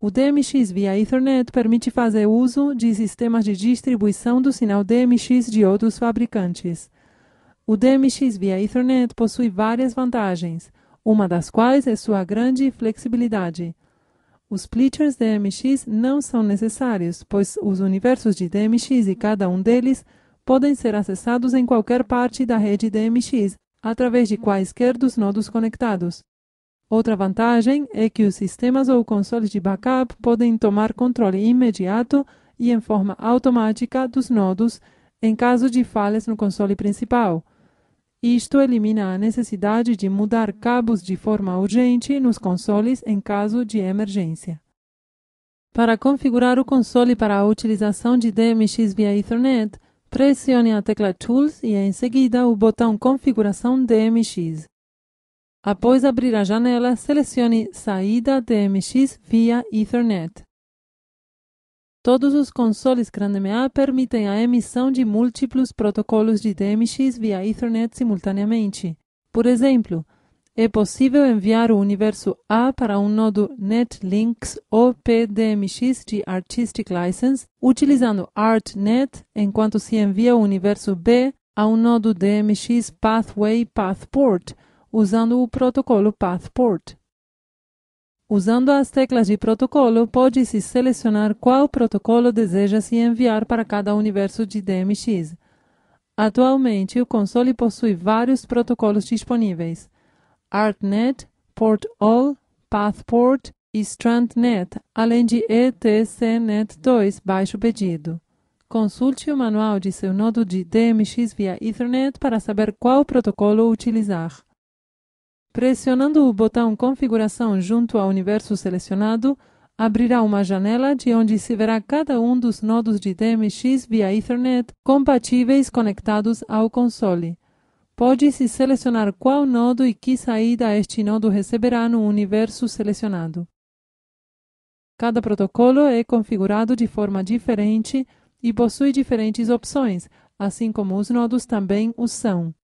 O DMX via Ethernet permite fazer uso de sistemas de distribuição do sinal DMX de outros fabricantes. O DMX via Ethernet possui várias vantagens, uma das quais é sua grande flexibilidade. Os splitters DMX não são necessários, pois os universos de DMX e cada um deles podem ser acessados em qualquer parte da rede DMX, através de quaisquer dos nodos conectados. Outra vantagem é que os sistemas ou consoles de backup podem tomar controle imediato e em forma automática dos nodos em caso de falhas no console principal. Isto elimina a necessidade de mudar cabos de forma urgente nos consoles em caso de emergência. Para configurar o console para a utilização de DMX via Ethernet, pressione a tecla Tools e em seguida o botão Configuração DMX. Após abrir a janela, selecione Saída DMX via Ethernet. Todos os consoles CranDMA permitem a emissão de múltiplos protocolos de DMX via Ethernet simultaneamente. Por exemplo, é possível enviar o universo A para um nodo NetLinks OPDMX de Artistic License utilizando ArtNet, enquanto se envia o universo B a um nodo DMX Pathway Pathport usando o protocolo PathPort. Usando as teclas de protocolo, pode-se selecionar qual protocolo deseja-se enviar para cada universo de DMX. Atualmente, o console possui vários protocolos disponíveis: ArtNet, PortAll, PathPort e StrandNet, além de ETCnet2 baixo pedido. Consulte o manual de seu nodo de DMX via Ethernet para saber qual protocolo utilizar. Pressionando o botão Configuração junto ao universo selecionado, abrirá uma janela de onde se verá cada um dos nodos de DMX via Ethernet compatíveis conectados ao console. Pode-se selecionar qual nodo e que saída este nodo receberá no universo selecionado. Cada protocolo é configurado de forma diferente e possui diferentes opções, assim como os nodos também o são.